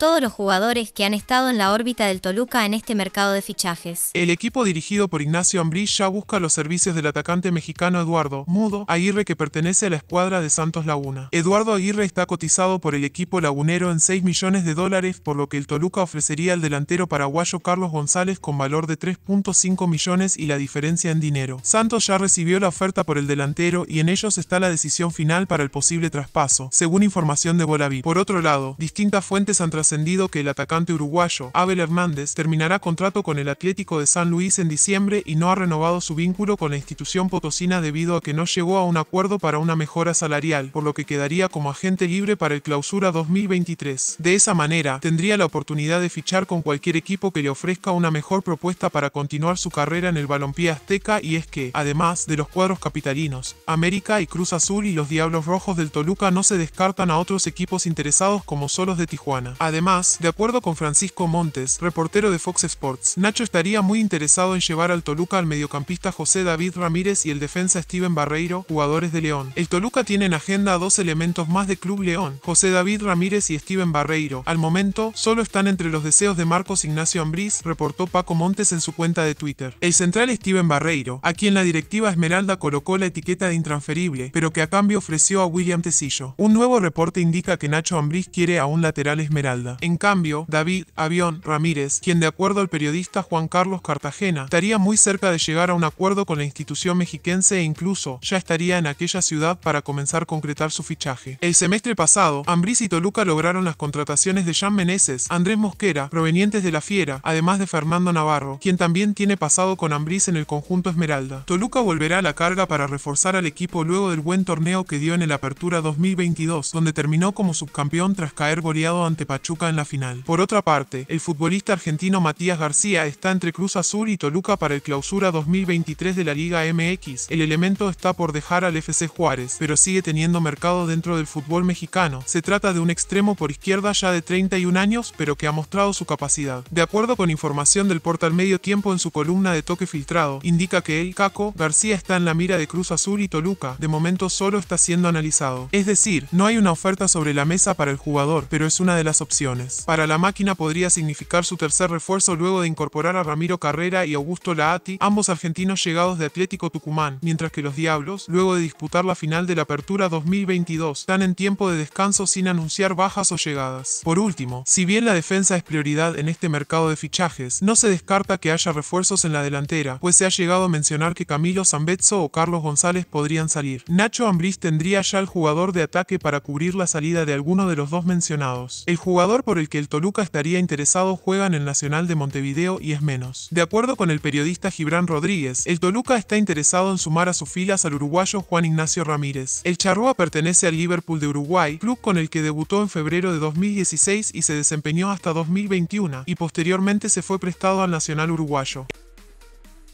todos los jugadores que han estado en la órbita del Toluca en este mercado de fichajes. El equipo dirigido por Ignacio Ambriz ya busca los servicios del atacante mexicano Eduardo Mudo Aguirre que pertenece a la escuadra de Santos Laguna. Eduardo Aguirre está cotizado por el equipo lagunero en 6 millones de dólares por lo que el Toluca ofrecería al delantero paraguayo Carlos González con valor de 3.5 millones y la diferencia en dinero. Santos ya recibió la oferta por el delantero y en ellos está la decisión final para el posible traspaso, según información de Bolaví. Por otro lado, distintas fuentes han trasladado que el atacante uruguayo, Abel Hernández, terminará contrato con el Atlético de San Luis en diciembre y no ha renovado su vínculo con la institución potosina debido a que no llegó a un acuerdo para una mejora salarial, por lo que quedaría como agente libre para el clausura 2023. De esa manera, tendría la oportunidad de fichar con cualquier equipo que le ofrezca una mejor propuesta para continuar su carrera en el balompié azteca y es que, además de los cuadros capitalinos, América y Cruz Azul y los Diablos Rojos del Toluca no se descartan a otros equipos interesados como Solos de Tijuana. Además, de acuerdo con Francisco Montes, reportero de Fox Sports, Nacho estaría muy interesado en llevar al Toluca al mediocampista José David Ramírez y el defensa Steven Barreiro, jugadores de León. El Toluca tiene en agenda dos elementos más de Club León, José David Ramírez y Steven Barreiro. Al momento, solo están entre los deseos de Marcos Ignacio Ambriz, reportó Paco Montes en su cuenta de Twitter. El central Steven Barreiro, a quien la directiva Esmeralda colocó la etiqueta de intransferible, pero que a cambio ofreció a William Tecillo. Un nuevo reporte indica que Nacho Ambriz quiere a un lateral Esmeralda. En cambio, David Avión Ramírez, quien de acuerdo al periodista Juan Carlos Cartagena, estaría muy cerca de llegar a un acuerdo con la institución mexiquense e incluso ya estaría en aquella ciudad para comenzar a concretar su fichaje. El semestre pasado, Ambriz y Toluca lograron las contrataciones de Jean Meneses, Andrés Mosquera, provenientes de La Fiera, además de Fernando Navarro, quien también tiene pasado con Ambriz en el conjunto Esmeralda. Toluca volverá a la carga para reforzar al equipo luego del buen torneo que dio en el Apertura 2022, donde terminó como subcampeón tras caer goleado ante Pachuca en la final. Por otra parte, el futbolista argentino Matías García está entre Cruz Azul y Toluca para el clausura 2023 de la Liga MX. El elemento está por dejar al FC Juárez, pero sigue teniendo mercado dentro del fútbol mexicano. Se trata de un extremo por izquierda ya de 31 años, pero que ha mostrado su capacidad. De acuerdo con información del portal Medio Tiempo en su columna de toque filtrado, indica que el Caco García está en la mira de Cruz Azul y Toluca. De momento solo está siendo analizado. Es decir, no hay una oferta sobre la mesa para el jugador, pero es una de las opciones. Para la máquina podría significar su tercer refuerzo luego de incorporar a Ramiro Carrera y Augusto Laati, ambos argentinos llegados de Atlético Tucumán, mientras que los Diablos, luego de disputar la final de la Apertura 2022, están en tiempo de descanso sin anunciar bajas o llegadas. Por último, si bien la defensa es prioridad en este mercado de fichajes, no se descarta que haya refuerzos en la delantera, pues se ha llegado a mencionar que Camilo Zambezzo o Carlos González podrían salir. Nacho Ambriz tendría ya el jugador de ataque para cubrir la salida de alguno de los dos mencionados. El jugador por el que el Toluca estaría interesado juega en el Nacional de Montevideo y es menos. De acuerdo con el periodista Gibran Rodríguez, el Toluca está interesado en sumar a sus filas al uruguayo Juan Ignacio Ramírez. El Charrúa pertenece al Liverpool de Uruguay, club con el que debutó en febrero de 2016 y se desempeñó hasta 2021, y posteriormente se fue prestado al Nacional uruguayo.